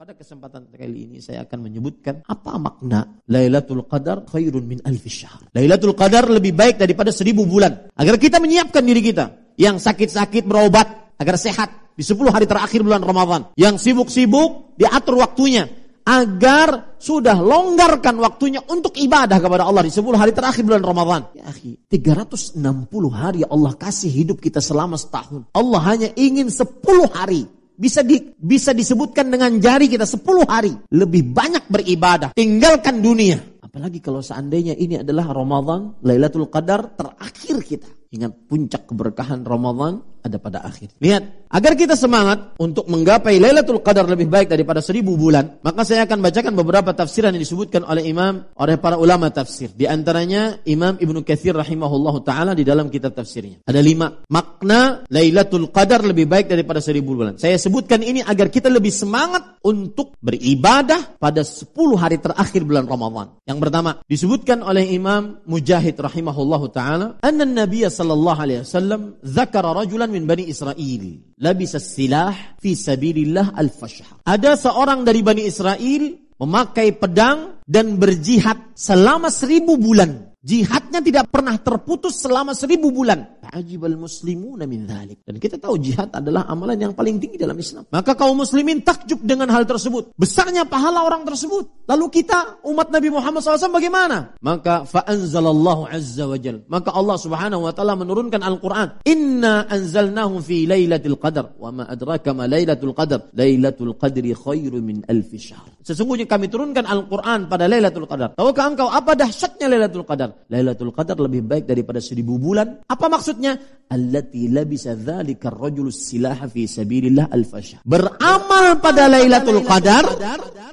Pada kesempatan kali ini saya akan menyebutkan apa makna Lailatul Qadar khairun min alf syahr. Lailatul Qadar lebih baik daripada seribu bulan. Agar kita menyiapkan diri kita. Yang sakit-sakit berobat agar sehat di 10 hari terakhir bulan Ramadan. Yang sibuk-sibuk diatur waktunya agar sudah longgarkan waktunya untuk ibadah kepada Allah di 10 hari terakhir bulan Ramadan. Ya akhi, 360 hari Allah kasih hidup kita selama setahun. Allah hanya ingin 10 hari bisa di, bisa disebutkan dengan jari kita sepuluh hari lebih banyak beribadah tinggalkan dunia apalagi kalau seandainya ini adalah Ramadan Lailatul Qadar terakhir kita ingat puncak keberkahan Ramadan ada pada akhir. Lihat, agar kita semangat untuk menggapai Lailatul Qadar lebih baik daripada seribu bulan, maka saya akan bacakan beberapa tafsiran yang disebutkan oleh imam, oleh para ulama tafsir. Di antaranya Imam Ibnu Katsir rahimahullah taala di dalam kitab tafsirnya. Ada lima makna Lailatul Qadar lebih baik daripada seribu bulan. Saya sebutkan ini agar kita lebih semangat untuk beribadah pada sepuluh hari terakhir bulan Ramadan. Yang pertama disebutkan oleh Imam Mujahid rahimahullah taala, "Anna Nabiya sallallahu alaihi wasallam zakara rajulan min Bani Israel. Labis silah fi sabilillah al -fashah. Ada seorang dari Bani Israel memakai pedang dan berjihad selama seribu bulan. Jihadnya tidak pernah terputus selama seribu bulan ajibal muslimuna min dhalik. Dan kita tahu jihad adalah amalan yang paling tinggi dalam Islam. Maka kaum muslimin takjub dengan hal tersebut. Besarnya pahala orang tersebut. Lalu kita umat Nabi Muhammad SAW bagaimana? Maka fa'anzalallahu azza wa jal. Maka Allah subhanahu wa ta'ala menurunkan Al-Quran. Inna anzalnahu fi laylatil qadar. Wa ma adraka ma laylatul qadar. Laylatul qadri khairu min alfi syahr. Sesungguhnya kami turunkan Al-Quran pada Lailatul Qadar. Tahukah engkau apa dahsyatnya Lailatul Qadar? Lailatul Qadar lebih baik daripada seribu bulan. Apa maksud Maksudnya allati labisa dzalika ar-rajul silaha fi sabilillah al Beramal pada Lailatul Qadar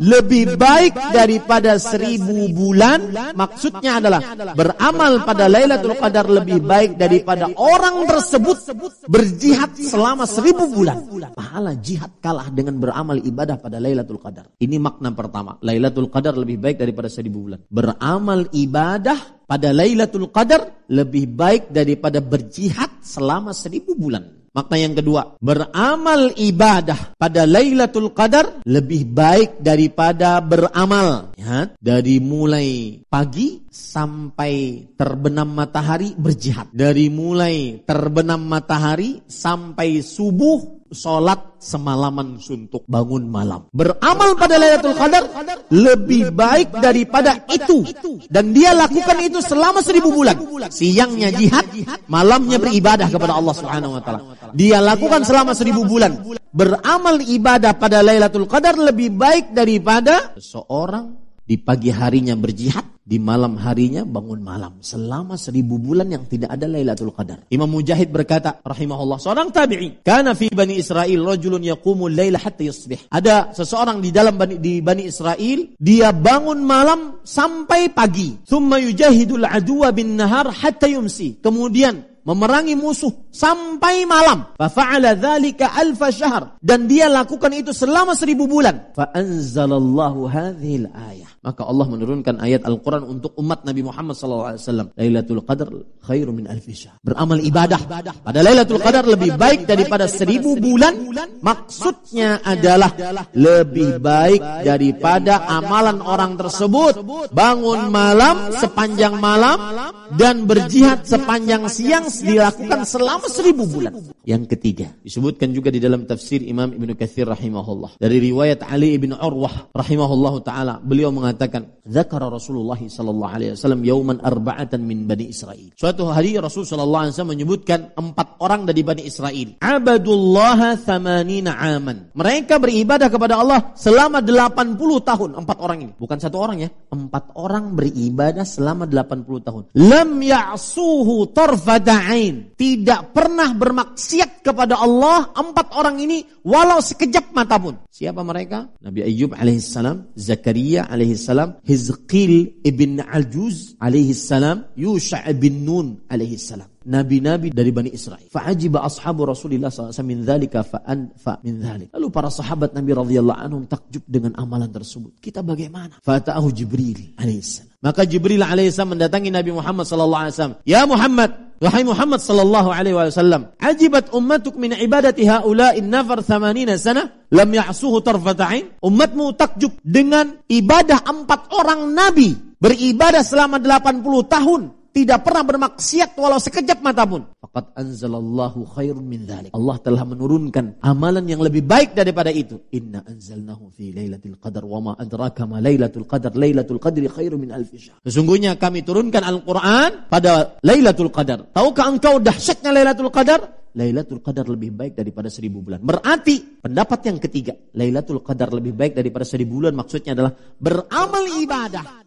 lebih baik daripada seribu bulan. Maksudnya adalah beramal pada Lailatul Qadar lebih baik daripada orang tersebut berjihad selama seribu bulan. Pahala jihad kalah dengan beramal ibadah pada Lailatul Qadar. Ini makna pertama. Lailatul Qadar lebih baik daripada seribu bulan. Beramal ibadah pada Lailatul Qadar lebih baik daripada berjihad selama seribu bulan. Makna yang kedua, beramal ibadah pada Lailatul Qadar lebih baik daripada beramal. Ya, dari mulai pagi sampai terbenam matahari berjihad. Dari mulai terbenam matahari sampai subuh Sholat semalaman suntuk bangun malam. Beramal pada Lailatul Qadar lebih baik daripada itu. Dan dia lakukan itu selama seribu bulan. Siangnya jihad, malamnya beribadah kepada Allah Subhanahu Wa Taala. Dia lakukan selama seribu bulan. Beramal ibadah pada Lailatul Qadar lebih baik daripada seorang di pagi harinya berjihad, di malam harinya bangun malam. Selama seribu bulan yang tidak ada Lailatul Qadar. Imam Mujahid berkata, rahimahullah, seorang tabi'i. Karena fi Bani Israel, rajulun yakumul layla hatta yusbih. Ada seseorang di dalam Bani, di Bani Israel, dia bangun malam sampai pagi. Thumma yujahidul aduwa bin nahar hatta yumsi. Kemudian memerangi musuh sampai malam. Fa'ala dzalika syahr dan dia lakukan itu selama seribu bulan. Fa anzalallahu hadhil ayah. Maka Allah menurunkan ayat Al-Qur'an untuk umat Nabi Muhammad SAW. Lailatul Qadar khairu min alfi syahr. Beramal ibadah pada Lailatul Qadar lebih baik daripada seribu bulan. Maksudnya adalah lebih baik daripada amalan orang tersebut bangun malam sepanjang malam dan berjihad sepanjang siang dilakukan selama seribu bulan. Yang ketiga, disebutkan juga di dalam tafsir Imam Ibn Kathir rahimahullah. Dari riwayat Ali bin Urwah rahimahullah taala, beliau mengatakan, "Zakara Rasulullah sallallahu alaihi wasallam yauman arba'atan min Bani Israel." Suatu hari Rasul sallallahu alaihi wasallam menyebutkan empat orang dari Bani Israel. Abadullah thamanina aman. Mereka beribadah kepada Allah selama 80 tahun empat orang ini. Bukan satu orang ya, empat orang beribadah selama 80 tahun. Lam ya'suhu tarfata ain, tidak pernah bermaksiat kepada Allah, empat orang ini walau sekejap mata pun. Siapa mereka? Nabi Ayub alaihissalam, Zakaria alaihissalam, Hizqil ibn Aljuz alaihissalam, Yusha ibn Nun alaihissalam nabi-nabi dari Bani Israel. Fa'ajiba ashabu Rasulillah SAW min dhalika fa'an fa min dhalik. Lalu para sahabat Nabi radhiyallahu anhum takjub dengan amalan tersebut. Kita bagaimana? Fata'ahu Jibril alaihissalam. Maka Jibril alaihissalam mendatangi Nabi Muhammad sallallahu alaihi wasallam. Ya Muhammad, wahai Muhammad sallallahu alaihi wasallam, ajibat ummatuk min ibadati haula'in nafar 80 sana lam ya'suhu tarfata'in. Umatmu takjub dengan ibadah empat orang nabi beribadah selama 80 tahun tidak pernah bermaksiat walau sekejap mata pun. Fakat anzalallahu khairun min dhalik. Allah telah menurunkan amalan yang lebih baik daripada itu. Inna anzalnahu fi lailatul qadar wa ma adraka ma lailatul qadar lailatul qadri khairun min alfi Sesungguhnya kami turunkan Al-Qur'an pada Lailatul Qadar. Tahukah engkau dahsyatnya Lailatul Qadar? Lailatul Qadar lebih baik daripada seribu bulan. Berarti pendapat yang ketiga, Lailatul Qadar lebih baik daripada seribu bulan maksudnya adalah beramal ibadah